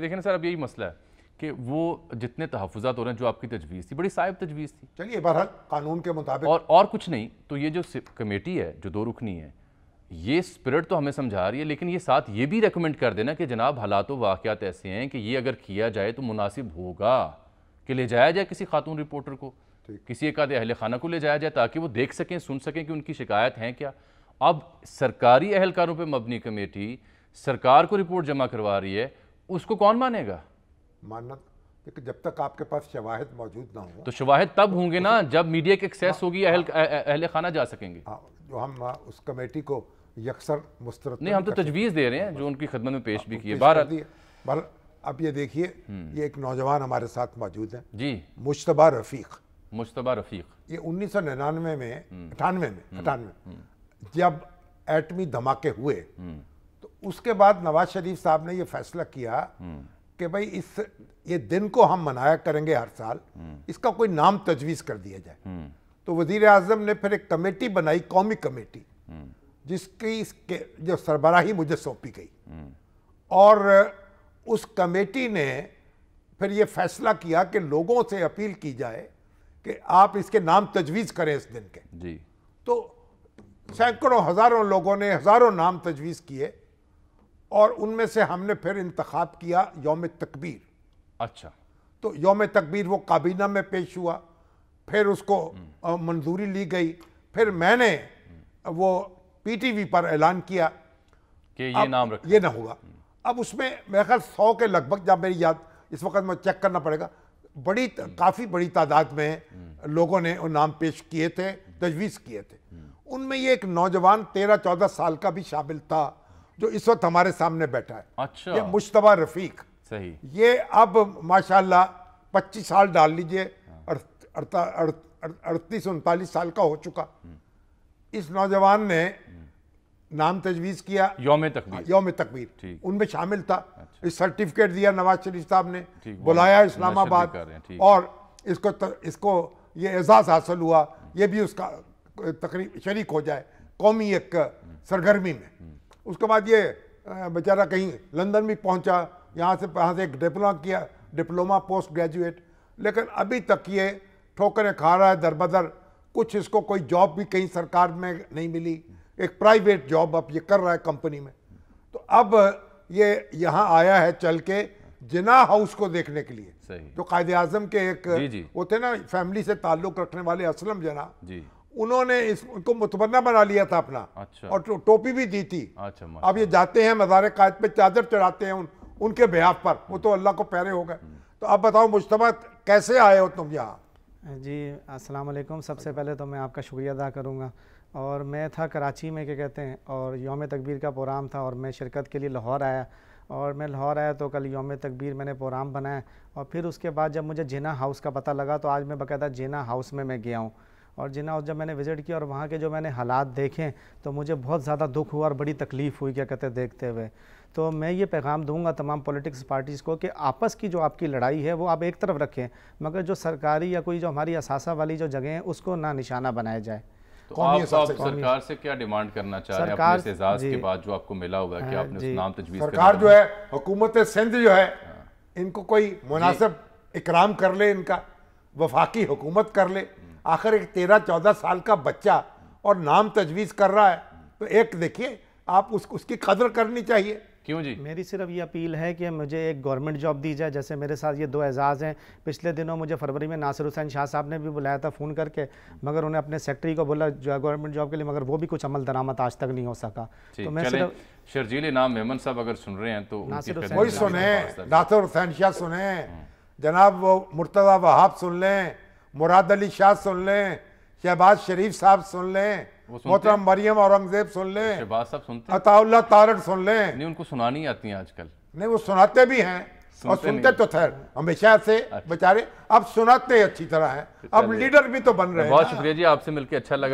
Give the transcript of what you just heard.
देखिए ना सर अब यही मसला है कि वो जितने तहफात हो रहे हैं जो आपकी तजवीज़ थी बड़ी साहिब तजवीज़ थी चलिए बहरहाल कानून के मुताबिक और और कुछ नहीं तो ये जो कमेटी है जो दो रुकनी है ये स्पिरिट तो हमें समझा रही है लेकिन ये साथ ये भी रिकमेंड कर देना कि जनाब हालात तो वाक़ात ऐसे हैं कि ये अगर किया जाए तो मुनासिब होगा कि ले जाया जाए किसी खातून रिपोर्टर को किसी एक आधे अहल खाना को ले जाया जाए ताकि वो देख सकें सुन सकें कि उनकी शिकायत हैं क्या अब सरकारी अहलकारों पर मबनी कमेटी सरकार को रिपोर्ट जमा करवा रही है उसको कौन मानेगा मानना लेकिन जब तक आपके पास शवाहद मौजूद ना हो तो शवाहद तब तो होंगे ना जब मीडिया की एक्सेस हाँ, होगी अहल हाँ। अहल खाना जा सकेंगे हाँ जो हम हाँ, उस कमेटी को यकसर मुस्तरद नहीं हम तो तजवीज़ दे रहे हैं जो उनकी खदमत में पेश भी तो की है बहर अब ये देखिए हम्म। ये एक नौजवान हमारे साथ मौजूद है जी मुशतबा रफ़ीक मुशतबा रफ़ीक ये उन्नीस सौ निन्यानवे में हम्म। अठानवे में हम्म। अठानवे जब एटमी धमाके हुए उसके बाद नवाज शरीफ साहब ने ये फैसला किया हम्म। कि भाई इस ये दिन को हम मनाया करेंगे हर साल हम्म। इसका कोई नाम तजवीज कर दिया जाए हम्म। तो वजीर अजम ने फिर एक कमेटी बनाई कौमी कमेटी जिसकी इसके जो सरबराही मुझे सौंपी गई और उस कमेटी ने फिर ये फैसला किया कि लोगों से अपील की जाए कि आप इसके नाम तजवीज़ करें इस दिन के जी तो सैकड़ों हज़ारों लोगों ने हज़ारों नाम तजवीज़ किए और उनमें से हमने फिर इंतखब किया योम तकबीर अच्छा तो योम तकबीर वो काबीना में पेश हुआ फिर उसको मंजूरी ली गई फिर मैंने वो पीटीवी पर ऐलान किया कि ये नाम रख ये ना होगा अब उसमें मेरे ख्याल सौ के लगभग जब मेरी याद इस वक्त मैं चेक करना पड़ेगा बड़ी काफ़ी बड़ी तादाद में लोगों ने वो नाम पेश किए थे तजवीज़ किए थे उनमें ये एक नौजवान तेरह चौदह साल का भी शामिल था जो इस वक्त हमारे सामने बैठा है अच्छा ये मुश्तबा रफीक सही ये अब माशाल्लाह पच्चीस साल डाल लीजिए अड़तीस उनतालीस साल का हो चुका इस नौजवान ने नाम तजवीज़ किया योम तकबीर हाँ, योम तकबीर उनमें शामिल था अच्छा। इस सर्टिफिकेट दिया नवाज शरीफ साहब ने बुलाया इस्लामाबाद और इसको इसको ये एजाज़ हासिल हुआ ये भी उसका तकरीब शरीक हो जाए कौमी एक सरगर्मी में उसके बाद ये बेचारा कहीं लंदन भी पहुंचा यहाँ से यहाँ से एक डिप्लोमा किया डिप्लोमा पोस्ट ग्रेजुएट लेकिन अभी तक ये ठोकरें खा रहा है दरबदर कुछ इसको कोई जॉब भी कहीं सरकार में नहीं मिली एक प्राइवेट जॉब अब ये कर रहा है कंपनी में तो अब ये यहाँ आया है चल के जिना हाउस को देखने के लिए जो कायदे आजम के एक जी जी। वो थे ना फैमिली से ताल्लुक़ रखने वाले असलम जना जी। उन्होंने इसको मुतमन्ना बना लिया था अपना अच्छा और टो, टोपी भी दी थी अच्छा अब ये जाते हैं मज़ार कायद पे चादर चढ़ाते हैं उन उनके ब्याह पर वो तो अल्लाह को प्यारे हो गए हम्म। तो अब बताओ मुशतबा कैसे आए हो तुम यहाँ जी अस्सलाम वालेकुम सबसे पहले तो मैं आपका शुक्रिया अदा करूँगा और मैं था कराची में क्या कहते हैं और योम तकबीर का प्रोग्राम था और मैं शिरकत के लिए लाहौर आया और मैं लाहौर आया तो कल योम तकबीर मैंने प्रोग्राम बनाया और फिर उसके बाद जब मुझे जेना हाउस का पता लगा तो आज मैं बाकायदा जेना हाउस में मैं गया हूँ और जिना जब मैंने विज़िट किया और वहाँ के जो मैंने हालात देखे तो मुझे बहुत ज़्यादा दुख हुआ और बड़ी तकलीफ़ हुई क्या कहते देखते हुए तो मैं ये पैगाम दूंगा तमाम पॉलिटिक्स पार्टीज़ को कि आपस की जो आपकी लड़ाई है वो आप एक तरफ रखें मगर जो सरकारी या कोई जो हमारी असासा वाली जो जगह है उसको ना निशाना बनाया जाए तो आप, आप सरकार से क्या डिमांड करना चाह रहे हैं अपने एजाज के बाद जो आपको मिला होगा कि हाँ, आपने नाम तजवीज़ सरकार जो है हुकूमत सिंध जो है हाँ। इनको कोई मुनासिब इकराम कर ले इनका वफाकी हुकूमत कर ले आखिर एक तेरह चौदह साल का बच्चा और नाम तजवीज़ कर रहा है तो एक देखिए आप उस उसकी कदर करनी चाहिए क्यों जी मेरी सिर्फ ये अपील है कि मुझे एक गवर्नमेंट जॉब दी जाए जैसे मेरे साथ ये दो एजाज़ हैं पिछले दिनों मुझे फरवरी में नासिर हुसैन शाह साहब ने भी बुलाया था फ़ोन करके मगर उन्हें अपने सेक्रेटरी को बोला जो गवर्नमेंट जॉब के लिए मगर वो भी कुछ अमल दरामद आज तक नहीं हो सका तो मैं सिर्फ शर्जील नाम मेमन साहब अगर सुन रहे हैं तो नासिर सुने नासिर हुसैन शाह सुने जनाब वो मुर्तज़ा वहाब सुन लें मुराद अली शाह सुन लें शहबाज शरीफ साहब सुन लें मोहतरम मरियम औरंगजेब सुन लें शहबाज साहब सुनते अताउल्ला तारण सुन लें नहीं उनको सुनानी आती है आजकल नहीं वो सुनाते भी हैं और सुनते तो थे हमेशा से अच्छा। बेचारे अब सुनाते अच्छी तरह है अब लीडर भी तो बन रहे हैं बहुत शुक्रिया जी आपसे मिलकर अच्छा लगा